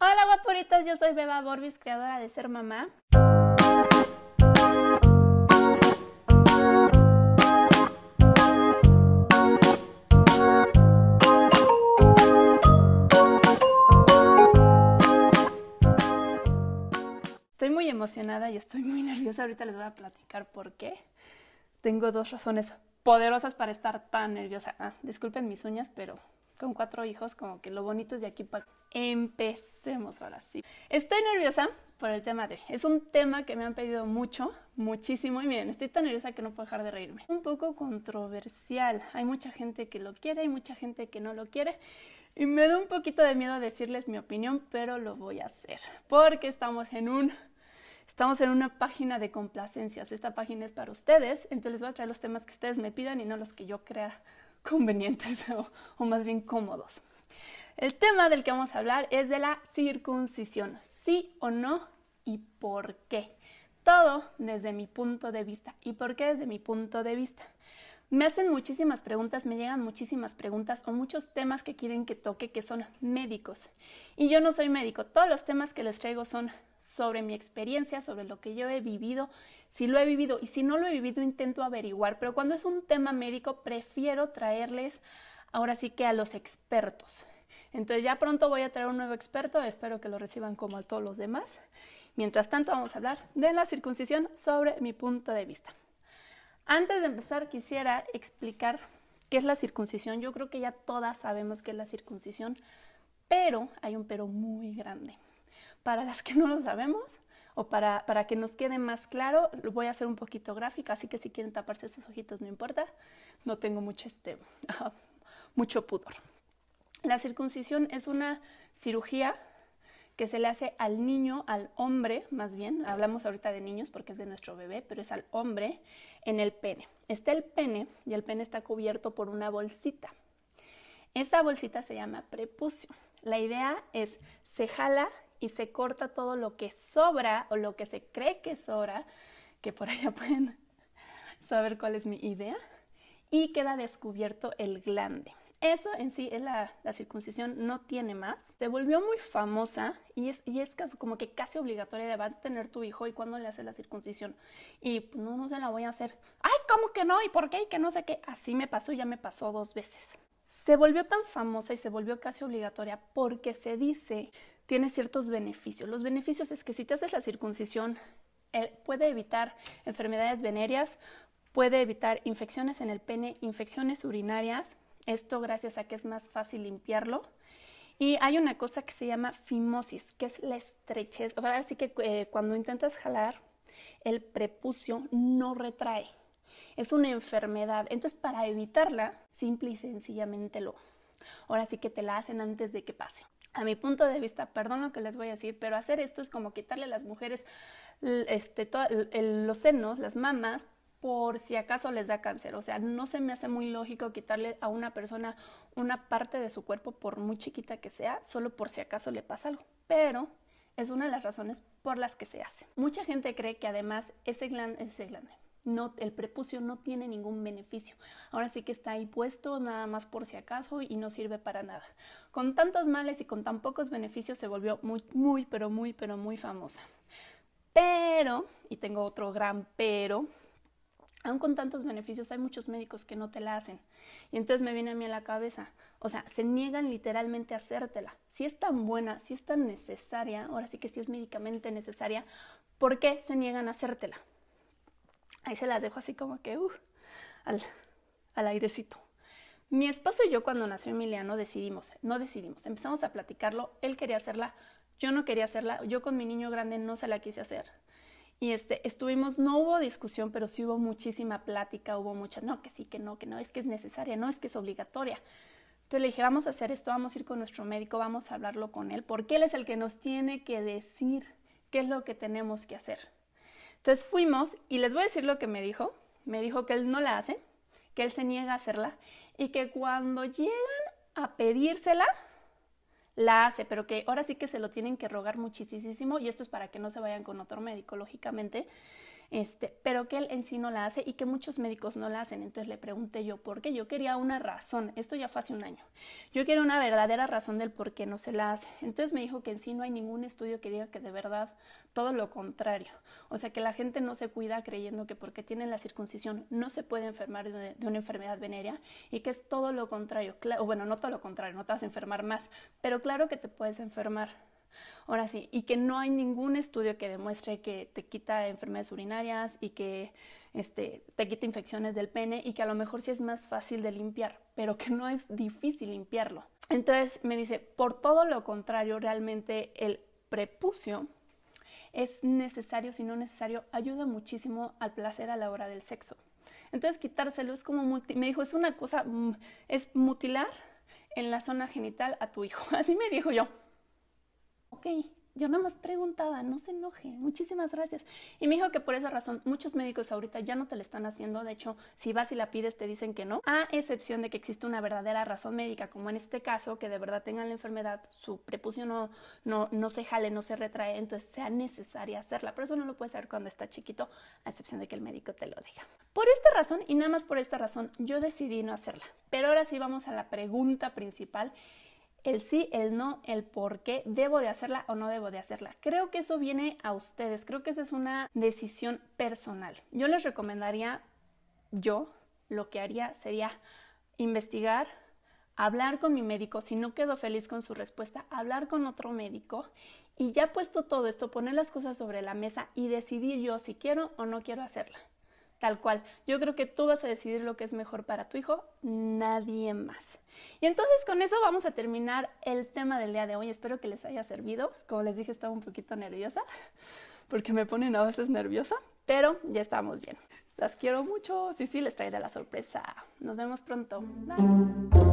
Hola guapuritas, yo soy Beba Borbis, creadora de Ser Mamá. Estoy muy emocionada y estoy muy nerviosa. Ahorita les voy a platicar por qué. Tengo dos razones poderosas para estar tan nerviosa. Ah, disculpen mis uñas, pero con cuatro hijos, como que lo bonito es de aquí para... Empecemos ahora sí. Estoy nerviosa por el tema de Es un tema que me han pedido mucho, muchísimo. Y miren, estoy tan nerviosa que no puedo dejar de reírme. Un poco controversial. Hay mucha gente que lo quiere, hay mucha gente que no lo quiere. Y me da un poquito de miedo decirles mi opinión, pero lo voy a hacer. Porque estamos en un Estamos en una página de complacencias. Esta página es para ustedes, entonces les voy a traer los temas que ustedes me pidan y no los que yo crea convenientes o, más bien cómodos. El tema del que vamos a hablar es de la circuncisión, sí o no y por qué todo desde mi punto de vista. ¿Y por qué desde mi punto de vista? Me hacen muchísimas preguntas, me llegan muchísimas preguntas o muchos temas que quieren que toque que son médicos. Y yo no soy médico, todos los temas que les traigo son sobre mi experiencia, sobre lo que yo he vivido, si lo he vivido y si no lo he vivido intento averiguar, pero cuando es un tema médico prefiero traerles ahora sí que a los expertos. Entonces ya pronto voy a traer un nuevo experto, espero que lo reciban como a todos los demás. Mientras tanto, vamos a hablar de la circuncisión sobre mi punto de vista. Antes de empezar, quisiera explicar qué es la circuncisión. Yo creo que ya todas sabemos qué es la circuncisión, pero hay un pero muy grande. Para las que no lo sabemos, o para, para que nos quede más claro, lo voy a hacer un poquito gráfico, así que si quieren taparse sus ojitos, no importa. No tengo mucho, este, mucho pudor. La circuncisión es una cirugía que se le hace al niño, al hombre, más bien, hablamos ahorita de niños porque es de nuestro bebé, pero es al hombre en el pene. Está el pene y el pene está cubierto por una bolsita. Esa bolsita se llama prepucio. La idea es se jala y se corta todo lo que sobra o lo que se cree que sobra, que por allá pueden saber cuál es mi idea, y queda descubierto el glande. Eso en sí es la, circuncisión, no tiene más. Se volvió muy famosa y es, y es como que casi obligatoria de va a tener tu hijo y cuando le hace la circuncisión. Y pues, no, no se la voy a hacer. Ay, ¿cómo que no? ¿Y por qué? Y que no sé qué. Así me pasó, ya me pasó dos veces. Se volvió tan famosa y se volvió casi obligatoria porque se dice tiene ciertos beneficios. Los beneficios es que si te haces la circuncisión, eh, puede evitar enfermedades venéreas, puede evitar infecciones en el pene, infecciones urinarias, esto gracias a que es más fácil limpiarlo. Y hay una cosa que se llama fimosis, que es la estrechez. O sea, así que eh, cuando intentas jalar, el prepucio no retrae. Es una enfermedad. Entonces, para evitarla, simple y sencillamente lo. Ahora sí que te la hacen antes de que pase. A mi punto de vista, perdón lo que les voy a decir, pero hacer esto es como quitarle a las mujeres este, los senos, las mamas, por si acaso les da cáncer. O sea, no se me hace muy lógico quitarle a una persona una parte de su cuerpo, por muy chiquita que sea, solo por si acaso le pasa algo. Pero es una de las razones por las que se hace. Mucha gente cree que además ese glande, ese glande no, el prepucio no tiene ningún beneficio. Ahora sí que está ahí puesto nada más por si acaso y no sirve para nada. Con tantos males y con tan pocos beneficios se volvió muy, muy, pero muy, pero muy famosa. Pero, y tengo otro gran pero, con tantos beneficios, hay muchos médicos que no te la hacen. Y entonces me viene a mí a la cabeza, o sea, se niegan literalmente a hacértela. Si es tan buena, si es tan necesaria, ahora sí que si es médicamente necesaria, ¿por qué se niegan a hacértela? Ahí se las dejo así como que, uh, al, al airecito. Mi esposo y yo cuando nació Emiliano decidimos, no decidimos, empezamos a platicarlo, él quería hacerla, yo no quería hacerla, yo con mi niño grande no se la quise hacer. Y este, estuvimos, no hubo discusión, pero sí hubo muchísima plática, hubo mucha, no, que sí, que no, que no, es que es necesaria, no, es que es obligatoria. Entonces le dije, vamos a hacer esto, vamos a ir con nuestro médico, vamos a hablarlo con él, porque él es el que nos tiene que decir qué es lo que tenemos que hacer. Entonces fuimos y les voy a decir lo que me dijo. Me dijo que él no la hace, que él se niega a hacerla y que cuando llegan a pedírsela, la hace, pero que ahora sí que se lo tienen que rogar muchísimo, y esto es para que no se vayan con otro médico, lógicamente. Este, pero que él en sí no la hace y que muchos médicos no la hacen. Entonces le pregunté yo por qué. Yo quería una razón, esto ya fue hace un año. Yo quiero una verdadera razón del por qué no se la hace. Entonces me dijo que en sí no hay ningún estudio que diga que de verdad todo lo contrario. O sea, que la gente no se cuida creyendo que porque tienen la circuncisión no se puede enfermar de, una enfermedad venérea y que es todo lo contrario. O bueno, no todo lo contrario, no te vas a enfermar más, pero claro que te puedes enfermar. Ahora sí, y que no hay ningún estudio que demuestre que te quita enfermedades urinarias y que este, te quita infecciones del pene y que a lo mejor sí es más fácil de limpiar, pero que no es difícil limpiarlo. Entonces me dice, por todo lo contrario, realmente el prepucio es necesario, si no necesario, ayuda muchísimo al placer a la hora del sexo. Entonces quitárselo es como, me dijo, es una cosa, mm, es mutilar en la zona genital a tu hijo. Así me dijo yo ok, yo nada más preguntaba, no se enoje, muchísimas gracias. Y me dijo que por esa razón muchos médicos ahorita ya no te la están haciendo, de hecho, si vas y la pides te dicen que no, a excepción de que existe una verdadera razón médica, como en este caso, que de verdad tengan la enfermedad, su prepucio no, no, no se jale, no se retrae, entonces sea necesaria hacerla, pero eso no lo puedes hacer cuando está chiquito, a excepción de que el médico te lo diga. Por esta razón, y nada más por esta razón, yo decidí no hacerla. Pero ahora sí vamos a la pregunta principal el sí, el no, el por qué, debo de hacerla o no debo de hacerla. Creo que eso viene a ustedes, creo que esa es una decisión personal. Yo les recomendaría, yo lo que haría sería investigar, hablar con mi médico, si no quedo feliz con su respuesta, hablar con otro médico y ya puesto todo esto, poner las cosas sobre la mesa y decidir yo si quiero o no quiero hacerla tal cual. Yo creo que tú vas a decidir lo que es mejor para tu hijo, nadie más. Y entonces con eso vamos a terminar el tema del día de hoy. Espero que les haya servido. Como les dije, estaba un poquito nerviosa porque me ponen a veces nerviosa, pero ya estamos bien. Las quiero mucho. Sí, sí, les traeré la sorpresa. Nos vemos pronto. Bye.